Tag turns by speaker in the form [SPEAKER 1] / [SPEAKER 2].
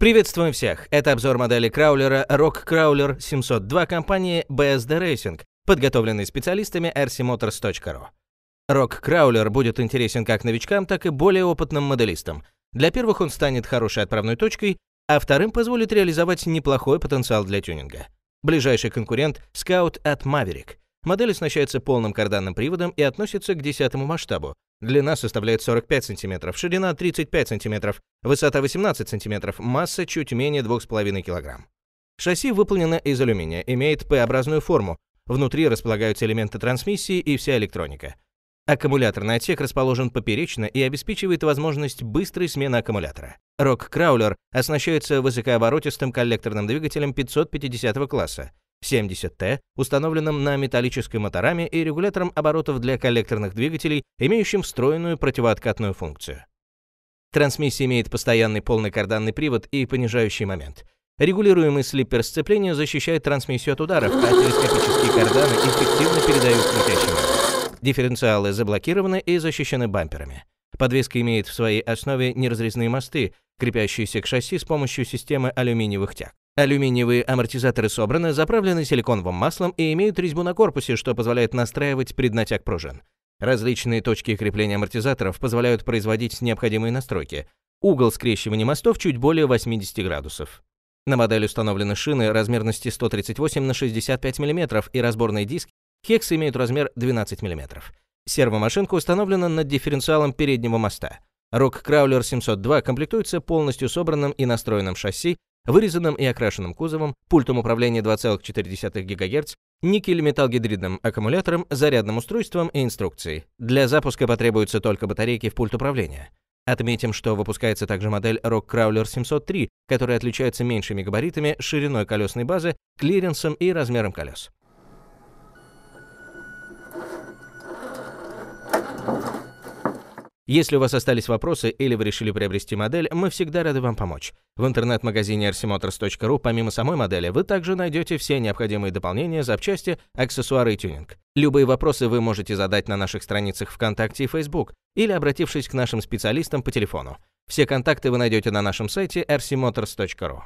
[SPEAKER 1] Приветствуем всех! Это обзор модели краулера Rock Crawler 702 компании BSD Racing, подготовленный специалистами rcmotors.ru. Rock Crawler будет интересен как новичкам, так и более опытным моделистам. Для первых он станет хорошей отправной точкой, а вторым позволит реализовать неплохой потенциал для тюнинга. Ближайший конкурент — Scout от Maverick. Модель оснащается полным карданным приводом и относится к десятому масштабу, Длина составляет 45 см, ширина 35 см, высота 18 см, масса чуть менее 2,5 кг. Шасси выполнено из алюминия, имеет П-образную форму, внутри располагаются элементы трансмиссии и вся электроника. Аккумуляторный отсек расположен поперечно и обеспечивает возможность быстрой смены аккумулятора. Рок-краулер оснащается высокооборотистым коллекторным двигателем 550 класса, 70Т, установленным на металлической моторами и регулятором оборотов для коллекторных двигателей, имеющим встроенную противооткатную функцию. Трансмиссия имеет постоянный полный карданный привод и понижающий момент. Регулируемый слиппер сцепления защищает трансмиссию от ударов, а телескопические карданы эффективно передают крутящий момент. Дифференциалы заблокированы и защищены бамперами. Подвеска имеет в своей основе неразрезные мосты, крепящиеся к шасси с помощью системы алюминиевых тяг. Алюминиевые амортизаторы собраны, заправлены силиконовым маслом и имеют резьбу на корпусе, что позволяет настраивать преднатяг пружин. Различные точки крепления амортизаторов позволяют производить необходимые настройки. Угол скрещивания мостов чуть более 80 градусов. На модель установлены шины размерности 138 на 65 мм и разборный диск. Хекс имеют размер 12 мм. Сервомашинка установлена над дифференциалом переднего моста. Рок Краулер 702 комплектуется полностью собранным и настроенным шасси вырезанным и окрашенным кузовом, пультом управления 2,4 ГГц, никель-металлгидридным аккумулятором, зарядным устройством и инструкцией. Для запуска потребуются только батарейки в пульт управления. Отметим, что выпускается также модель Rock Crawler 703, которая отличается меньшими габаритами, шириной колесной базы, клиренсом и размером колес. Если у вас остались вопросы или вы решили приобрести модель, мы всегда рады вам помочь. В интернет-магазине rcmotors.ru помимо самой модели вы также найдете все необходимые дополнения, запчасти, аксессуары и тюнинг. Любые вопросы вы можете задать на наших страницах ВКонтакте и Facebook или обратившись к нашим специалистам по телефону. Все контакты вы найдете на нашем сайте rcmotors.ru.